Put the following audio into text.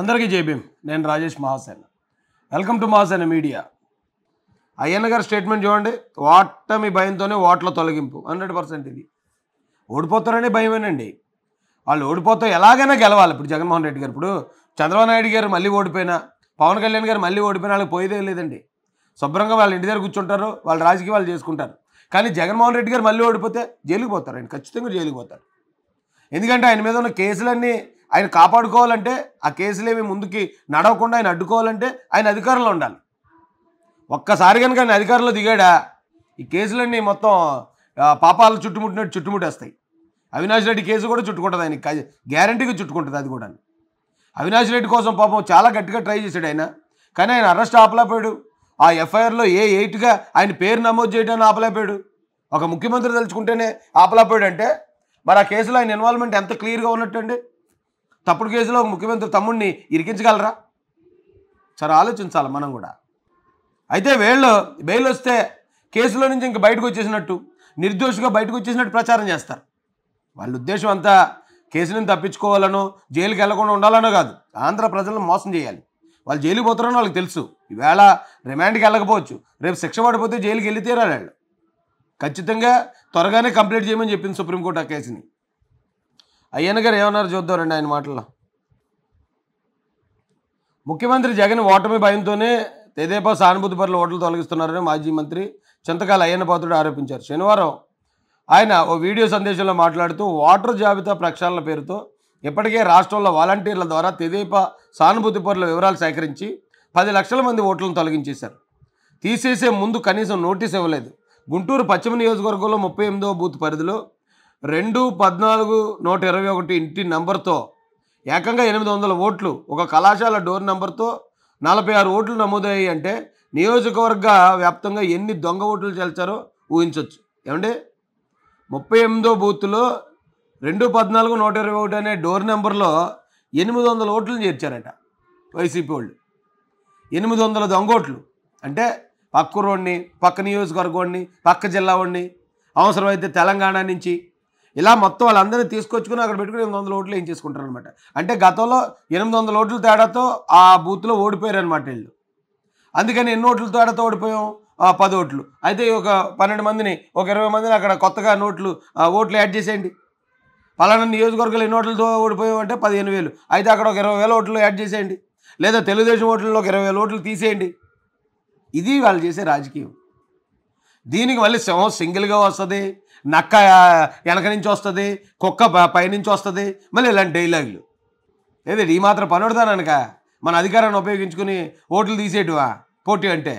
అందరికీ జేబీఎం నేను Rajesh Mahasen welcome to Mahasena media Ayyanna గారి స్టేట్మెంట్ చూడండి ఓటమి భయంతోనే ఓట్ల తొలగింపు హండ్రెడ్ పర్సెంట్ ఇది ఓడిపోతారని భయమేనండి వాళ్ళు ఓడిపోతే ఎలాగైనా గెలవాలి ఇప్పుడు జగన్మోహన్ రెడ్డి గారు ఇప్పుడు చంద్రబాబు నాయుడు గారు మళ్ళీ ఓడిపోయినా పవన్ కళ్యాణ్ గారు మళ్ళీ ఓడిపోయినా వాళ్ళకి పోయేదే లేదండి శుభ్రంగా వాళ్ళ ఇంటి దగ్గర కూర్చుంటారు వాళ్ళ రాజకీయ వాళ్ళు చేసుకుంటారు కానీ జగన్మోహన్ రెడ్డి గారు మళ్ళీ ఓడిపోతే జైలుకి పోతారు ఆయన ఖచ్చితంగా జైలుకి పోతారు ఎందుకంటే ఆయన మీద ఉన్న కేసులన్నీ ఆయన కాపాడుకోవాలంటే ఆ కేసులేమి ముందుకి నడవకుండా ఆయన అడ్డుకోవాలంటే ఆయన అధికారంలో ఉండాలి ఒక్కసారి కనుక ఆయన అధికారంలో దిగాడా ఈ కేసులన్నీ మొత్తం పాపాలు చుట్టుముట్టినట్టు చుట్టుముట్టేస్తాయి అవినాష్ రెడ్డి కేసు కూడా చుట్టుకుంటుంది ఆయన గ్యారంటీగా చుట్టుకుంటుంది అది కూడా అవినాష్ రెడ్డి కోసం పాపం చాలా గట్టిగా ట్రై చేశాడు ఆయన కానీ ఆయన అరెస్ట్ ఆపలేపోయాడు ఆ ఎఫ్ఐఆర్లో ఏ ఎయిట్గా ఆయన పేరు నమోదు చేయడానికి ఆపలేపోయాడు ఒక ముఖ్యమంత్రి తలుచుకుంటేనే ఆపలేపోయాడు అంటే మరి ఆ కేసులో ఆయన ఇన్వాల్వ్మెంట్ ఎంత క్లియర్గా ఉన్నట్టు అండి తప్పుడు కేసులో ఒక ముఖ్యమంత్రి తమ్ముడిని ఇరికించగలరా చాలా ఆలోచించాలి మనం కూడా అయితే వేళ్ళు బెయిల్ వస్తే కేసులో నుంచి ఇంక బయటకు వచ్చేసినట్టు నిర్దోషిగా బయటకు వచ్చేసినట్టు ప్రచారం చేస్తారు వాళ్ళ ఉద్దేశం అంతా కేసులను తప్పించుకోవాలనో జైలుకి వెళ్లకుండా ఉండాలనో కాదు ఆంధ్ర ప్రజలను మోసం చేయాలి వాళ్ళు జైలుకి పోతారని వాళ్ళకి తెలుసు ఈవేళ రిమాండ్కి వెళ్ళకపోవచ్చు రేపు శిక్ష పడిపోతే జైలుకి వెళ్ళి తీరాలి వాళ్ళు ఖచ్చితంగా త్వరగానే కంప్లీట్ చేయమని చెప్పింది సుప్రీంకోర్టు ఆ కేసుని అయ్యన్న గారు ఏమన్నారు చూద్దామండి ఆయన మాటల్లో ముఖ్యమంత్రి జగన్ ఓటమి భయంతోనే తెదేపా సానుభూతి పరులు ఓట్లు తొలగిస్తున్నారని మాజీ మంత్రి చింతకాల అయ్యన్న పాత్రుడు ఆరోపించారు శనివారం ఆయన ఓ వీడియో సందేశంలో మాట్లాడుతూ ఓటర్ జాబితా ప్రక్షాళన పేరుతో ఇప్పటికే రాష్ట్రంలో వాలంటీర్ల ద్వారా తెదేపా సానుభూతి పరుల వివరాలు సేకరించి పది లక్షల మంది ఓట్లను తొలగించేశారు తీసేసే ముందు కనీసం నోటీస్ ఇవ్వలేదు గుంటూరు పశ్చిమ నియోజకవర్గంలో ముప్పై ఎనిమిదో బూత్ పరిధిలో రెండు పద్నాలుగు నూట ఇరవై ఒకటి ఇంటి నంబర్తో ఏకంగా ఎనిమిది వందల ఓట్లు ఒక కళాశాల డోర్ నంబర్తో నలభై ఆరు ఓట్లు నమోదయ్యాయి అంటే నియోజకవర్గ వ్యాప్తంగా ఎన్ని దొంగ ఓట్లు చల్చారో ఊహించవచ్చు ఏమండి ముప్పై ఎనిమిదో బూత్లో రెండు పద్నాలుగు నూట ఇరవై ఒకటి అనే డోర్ నెంబర్లో ఎనిమిది వందల ఓట్లు చేర్చారట వైసీపీ వాళ్ళు ఎనిమిది వందల దొంగోట్లు అంటే పక్క రోడ్ని పక్క నియోజకవర్గోడిని పక్క జిల్లా వాడిని అవసరమైతే తెలంగాణ నుంచి ఇలా మొత్తం వాళ్ళందరినీ తీసుకొచ్చుకుని అక్కడ పెట్టుకుని ఎనిమిది వందల ఓట్లు ఏం చేసుకుంటారు అనమాట అంటే గతంలో ఎనిమిది వందల ఓట్ల తేడాతో ఆ బూత్లో ఓడిపోయారు అనమాట వీళ్ళు అందుకని ఎన్ని ఓట్ల తేడాతో ఓడిపోయాం పది ఓట్లు అయితే ఒక పన్నెండు మందిని ఒక ఇరవై మందిని అక్కడ కొత్తగా నోట్లు ఓట్లు యాడ్ చేసేయండి పలానా నియోజకవర్గాలు ఎన్ని ఓట్లతో ఓడిపోయామంటే పదిహేను వేలు అయితే అక్కడ ఒక ఇరవై వేల ఓట్లు యాడ్ చేసేయండి లేదా తెలుగుదేశం ఓట్లలో ఒక ఇరవై వేల ఓట్లు తీసేయండి ఇది వాళ్ళు చేసే రాజకీయం దీనికి మళ్ళీ సింహం సింగిల్గా వస్తుంది నక్క వెనక నుంచి వస్తుంది కుక్క పైనుంచి వస్తుంది మళ్ళీ ఇలాంటి డైలాగులు ఏదే ఈ మాత్రం పనుడుతాననక మన అధికారాన్ని ఉపయోగించుకుని ఓట్లు తీసేటివా పోటీ అంటే